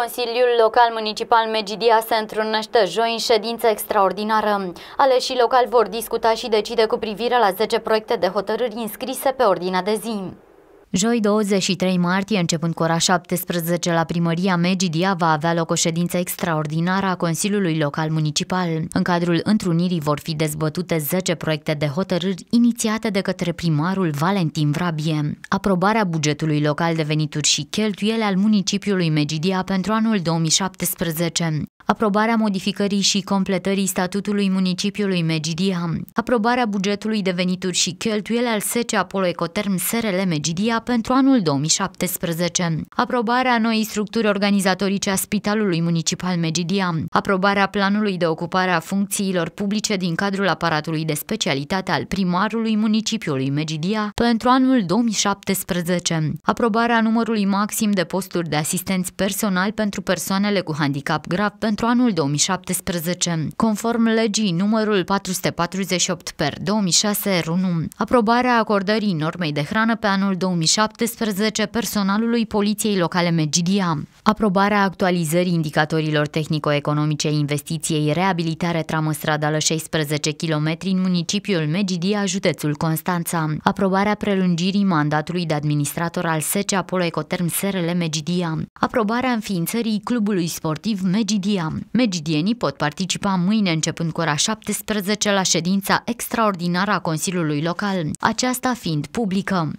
Consiliul Local Municipal Megidia se întrunește joi în ședință extraordinară. Aleșii locali vor discuta și decide cu privire la 10 proiecte de hotărâri înscrise pe ordinea de zi. Joi 23 martie, începând cu ora 17 la primăria Megidia, va avea loc o ședință extraordinară a Consiliului Local Municipal. În cadrul întrunirii vor fi dezbătute 10 proiecte de hotărâri inițiate de către primarul Valentin Vrabie. Aprobarea bugetului local de venituri și cheltuiele al municipiului Megidia pentru anul 2017, aprobarea modificării și completării statutului municipiului Megidia, aprobarea bugetului de venituri și cheltuiele al SECE Apollo Ecoterm SRL Megidia pentru anul 2017. Aprobarea noii structuri organizatorice a Spitalului Municipal Megidia, aprobarea planului de ocupare a funcțiilor publice din cadrul aparatului de specialitate al primarului municipiului Megidia pentru anul 2017, aprobarea numărului maxim de posturi de asistenți personal pentru persoanele cu handicap grav pentru anul 2017, conform legii numărul 448 per 2006 RUNUM, aprobarea acordării normei de hrană pe anul 2017 2017 personalului Poliției Locale Megidia. Aprobarea actualizării indicatorilor tehnico-economice investiției reabilitare tramă stradală 16 km în municipiul Megidia, județul Constanța. Aprobarea prelungirii mandatului de administrator al SECE Apollo Ecoterm SRL Megidia. Aprobarea înființării clubului sportiv Megidia. Megidienii pot participa mâine începând cu ora 17 la ședința extraordinară a Consiliului Local, aceasta fiind publică.